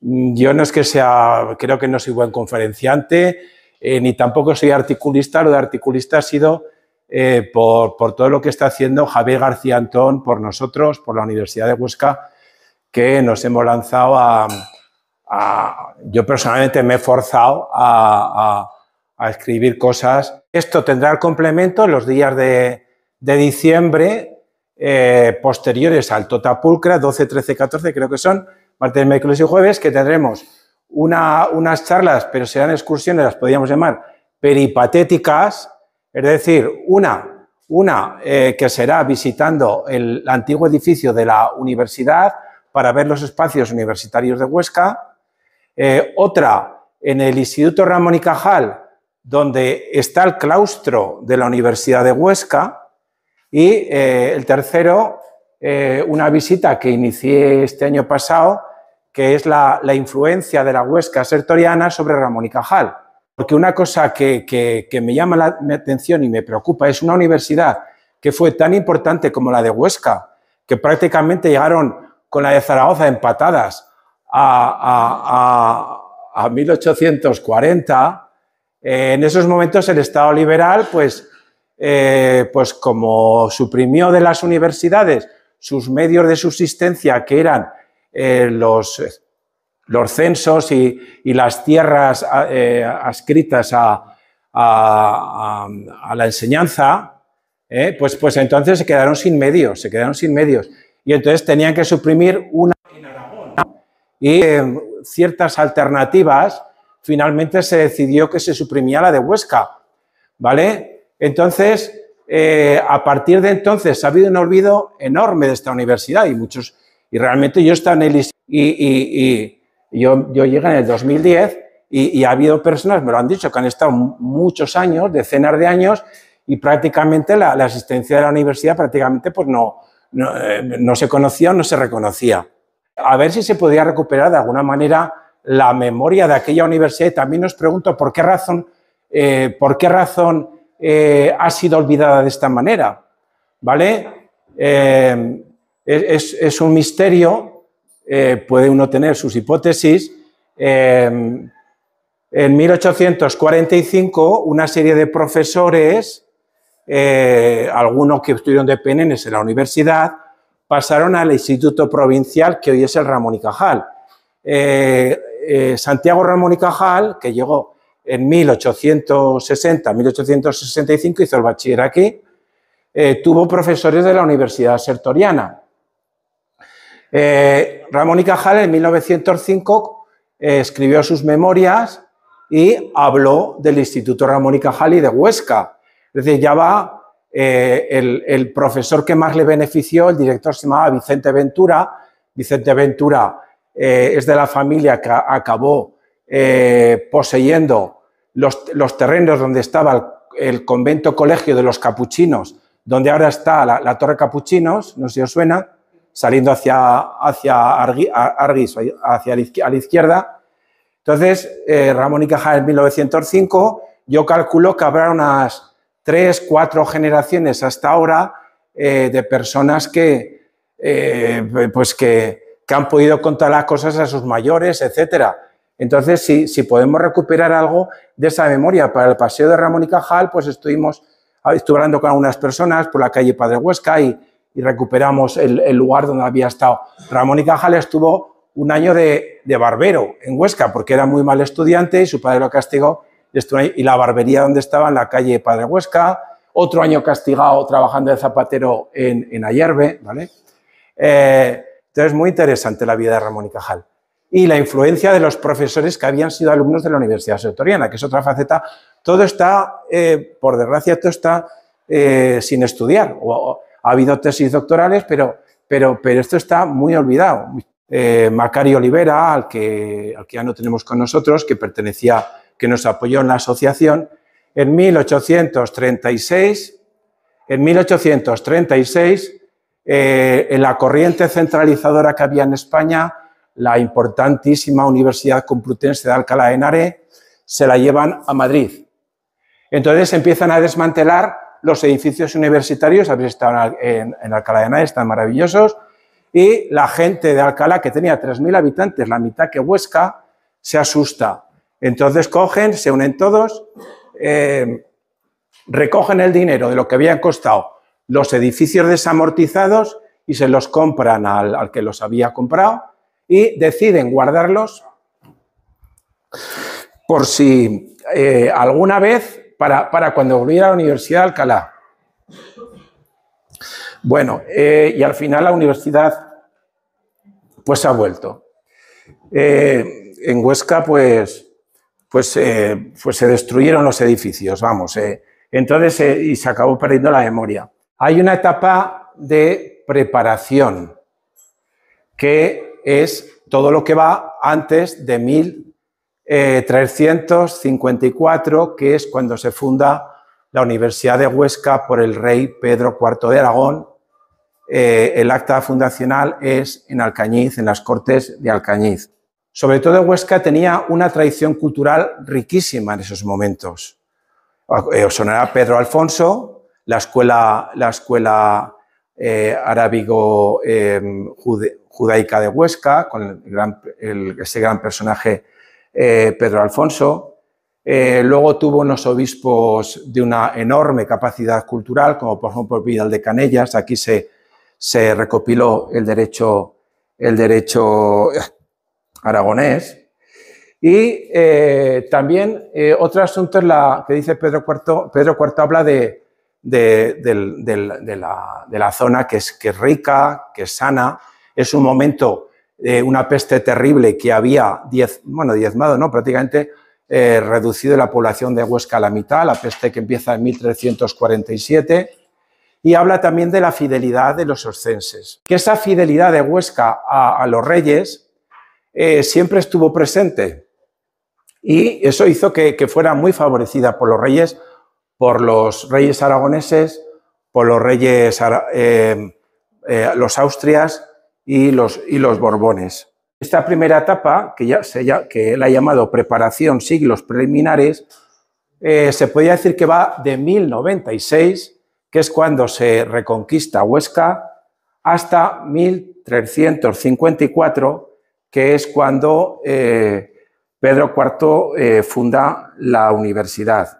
Mm, yo no es que sea, creo que no soy buen conferenciante, eh, ni tampoco soy articulista. Lo de articulista ha sido eh, por, todo lo que está haciendo Javier García Antón por nosotros, por la Universidad de Huesca, que nos hemos lanzado a... yo personalmente me he forzado a, escribir cosas. Esto tendrá el complemento en los días de, diciembre, eh, posteriores al Totapulcra, 12, 13, 14, creo que son, martes, miércoles y jueves, que tendremos unas charlas, pero serán excursiones, las podríamos llamar peripatéticas, es decir, una una eh, que será visitando el antiguo edificio de la universidad para ver los espacios universitarios de Huesca. Eh, otra en el Instituto Ramón y Cajal, donde está el claustro de la Universidad de Huesca. Y eh, el tercero, una visita que inicié este año pasado que es la, influencia de la Huesca sertoriana sobre Ramón y Cajal. Porque una cosa que, me llama la atención y me preocupa es una universidad que fue tan importante como la de Huesca, que prácticamente llegaron con la de Zaragoza empatadas a, 1840, en esos momentos el Estado liberal, pues, eh, pues como suprimió de las universidades sus medios de subsistencia que eran eh, los, eh, los, censos y, y las tierras eh, adscritas a, a, la enseñanza, eh, pues, pues entonces se quedaron sin medios, se quedaron sin medios. Y entonces tenían que suprimir una en y ciertas alternativas. Finalmente se decidió que se suprimía la de Huesca, ¿vale? Entonces, a partir de entonces ha habido un olvido enorme de esta universidad y muchos y realmente yo estaba en el y, yo, llegué en el 2010 y, ha habido personas, me lo han dicho, que han estado muchos años, decenas de años, y prácticamente la, asistencia de la universidad prácticamente pues no, eh, no, se conocía o no se reconocía. A ver si se podía recuperar de alguna manera la memoria de aquella universidad. Y también os pregunto por qué razón, eh, por qué razón eh, ha sido olvidada de esta manera. ¿Vale? es, un misterio, eh, puede uno tener sus hipótesis. Em, en 1845, una serie de profesores, eh, algunos que estudiaron de PNN en la universidad, pasaron al Instituto Provincial, que hoy es el Ramón y Cajal. Eh, Santiago Ramón y Cajal, que llegó en 1860, 1865, hizo el bachiller aquí, tuvo profesores de la Universidad Sertoriana. Eh, Ramón y Cajal en 1905 eh, escribió sus memorias y habló del Instituto Ramón y Cajal y de Huesca. Es decir, ya va eh, el, profesor que más le benefició, el director se llamaba Vicente Ventura. Vicente Ventura es de la familia que acabó poseyendo los, terrenos donde estaba el, convento colegio de los capuchinos, donde ahora está la, la Torre Capuchinos, no sé si os suena, saliendo hacia, hacia Arguis, hacia a la izquierda. Entonces, eh, Ramón y Cajal en 1905, yo calculo que habrá unas tres, cuatro generaciones hasta ahora eh, de personas que, eh, pues que, han podido contar las cosas a sus mayores, etcétera. Entonces, si, si podemos recuperar algo de esa memoria para el paseo de Ramón y Cajal, pues estuvimos hablando con algunas personas por la calle Padre Huesca y y recuperamos el, lugar donde había estado. Ramón y Cajal estuvo un año de, barbero en Huesca porque era muy mal estudiante y su padre lo castigó y, la barbería donde estaba en la calle Padre Huesca. Otro año castigado trabajando de zapatero en, en Ayerbe, ¿vale? Eh, entonces, muy interesante la vida de Ramón y Cajal. Y la influencia de los profesores que habían sido alumnos de la Universidad Sectoriana, que es otra faceta. Todo está, eh, por desgracia, todo está eh, sin estudiar. O, ha habido tesis doctorales, pero, pero, pero esto está muy olvidado. Eh, Macario Olivera, al que, ya no tenemos con nosotros, que pertenecía, que nos apoyó en la asociación, en 1836, en 1836, eh, en la corriente centralizadora que había en España, la importantísima Universidad Complutense de Alcalá de Henares, se la llevan a Madrid. Entonces empiezan a desmantelar los edificios universitarios, habéis estado en, Alcalá de Henares, están maravillosos, y la gente de Alcalá, que tenía 3.000 habitantes, la mitad que Huesca, se asusta. Entonces cogen, se unen todos, eh, recogen el dinero de lo que habían costado los edificios desamortizados y se los compran al, que los había comprado y deciden guardarlos por si eh, alguna vez para, cuando volviera a la Universidad de Alcalá. Bueno, eh, y al final la universidad pues ha vuelto. Eh, en Huesca pues, pues, eh, pues, se destruyeron los edificios, vamos, entonces y se acabó perdiendo la memoria. Hay una etapa de preparación que es todo lo que va antes de mil 354, eh, que es cuando se funda la Universidad de Huesca por el rey Pedro IV de Aragón. Eh, el acta fundacional es en Alcañiz, en las Cortes de Alcañiz. Sobre todo Huesca tenía una tradición cultural riquísima en esos momentos. Ah, eh, os sonará Pedro Alfonso, la escuela, la escuela arábigo-judaica de Huesca, con ese gran personaje eh, Pedro Alfonso. Eh, luego tuvo unos obispos de una enorme capacidad cultural, como por ejemplo Vidal de Canellas. Aquí se, recopiló el derecho, eh, aragonés. Y también otro asunto es la que dice Pedro IV, Pedro IV habla de, la, zona que es, que es rica, que es sana, es un momento eh, una peste terrible que había diez, bueno, diezmado, ¿no? prácticamente eh, reducido la población de Huesca a la mitad, la peste que empieza en 1347, y habla también de la fidelidad de los oscenses, que esa fidelidad de Huesca a, los reyes eh, siempre estuvo presente y eso hizo que, fuera muy favorecida por los reyes, por los reyes aragoneses, por los reyes, los austrias, y los, y los Borbones. Esta primera etapa, que, ya se, que él ha llamado preparación siglos preliminares, eh, se podría decir que va de 1096, que es cuando se reconquista Huesca, hasta 1354, que es cuando eh, Pedro IV eh, funda la universidad.